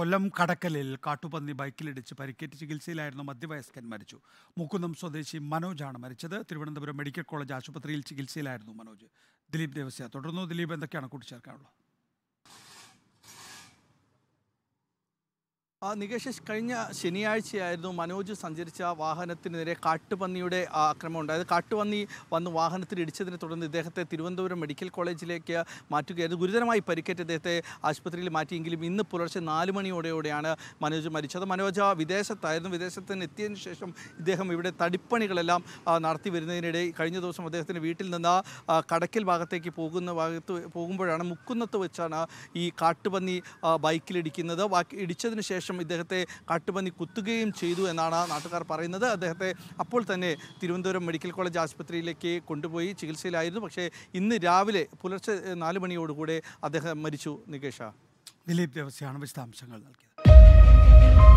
കൊല്ലം കടക്കലിൽ കാട്ടുപന്നി ബൈക്കിലിടിച്ച് പരിക്കേറ്റ് ചികിത്സയിലായിരുന്ന മധ്യവയസ്കൻ മരിച്ചു മുക്കുന്നം സ്വദേശി മനോജാണ് മരിച്ചത് തിരുവനന്തപുരം മെഡിക്കൽ കോളേജ് ആശുപത്രിയിൽ ചികിത്സയിലായിരുന്നു മനോജ് ദിലീപ് ദേവസ്യ തുടർന്നു ദിലീപ് എന്തൊക്കെയാണ് കൂട്ടിച്ചേർക്കാനുള്ളത് നികേഷ് കഴിഞ്ഞ ശനിയാഴ്ചയായിരുന്നു മനോജ് സഞ്ചരിച്ച വാഹനത്തിന് നേരെ കാട്ടുപന്നിയുടെ ആക്രമണം ഉണ്ടായത് കാട്ടുപന്നി വന്ന് വാഹനത്തിൽ ഇടിച്ചതിനെ തുടർന്ന് ഇദ്ദേഹത്തെ തിരുവനന്തപുരം മെഡിക്കൽ കോളേജിലേക്ക് മാറ്റുകയായിരുന്നു ഗുരുതരമായി പരിക്കേറ്റ് ഇദ്ദേഹത്തെ ആശുപത്രിയിൽ മാറ്റിയെങ്കിലും ഇന്ന് പുലർച്ചെ നാല് മണിയോടെയോടെയാണ് മനോജ് മരിച്ചത് മനോജ് വിദേശത്തായിരുന്നു വിദേശത്ത് നിന്ന് എത്തിയതിനു ശേഷം ഇദ്ദേഹം ഇവിടെ തടിപ്പണികളെല്ലാം നടത്തി വരുന്നതിനിടെ കഴിഞ്ഞ ദിവസം അദ്ദേഹത്തിൻ്റെ വീട്ടിൽ നിന്ന് കടക്കൽ ഭാഗത്തേക്ക് പോകുന്ന ഭാഗത്ത് പോകുമ്പോഴാണ് മുക്കുന്നത്ത് വെച്ചാണ് ഈ കാട്ടുപന്നി ബൈക്കിലിടിക്കുന്നത് ഇടിച്ചതിന് ശേഷം ശേഷം ഇദ്ദേഹത്തെ കാട്ടുപന്നി കുത്തുകയും ചെയ്തു എന്നാണ് നാട്ടുകാർ പറയുന്നത് അദ്ദേഹത്തെ അപ്പോൾ തന്നെ തിരുവനന്തപുരം മെഡിക്കൽ കോളേജ് ആശുപത്രിയിലേക്ക് കൊണ്ടുപോയി ചികിത്സയിലായിരുന്നു പക്ഷേ ഇന്ന് രാവിലെ പുലർച്ചെ നാല് മണിയോടുകൂടെ അദ്ദേഹം മരിച്ചു നികേഷ ദിലീപ് ദേവസ്യാണ് വിശദാംശങ്ങൾ നൽകിയത്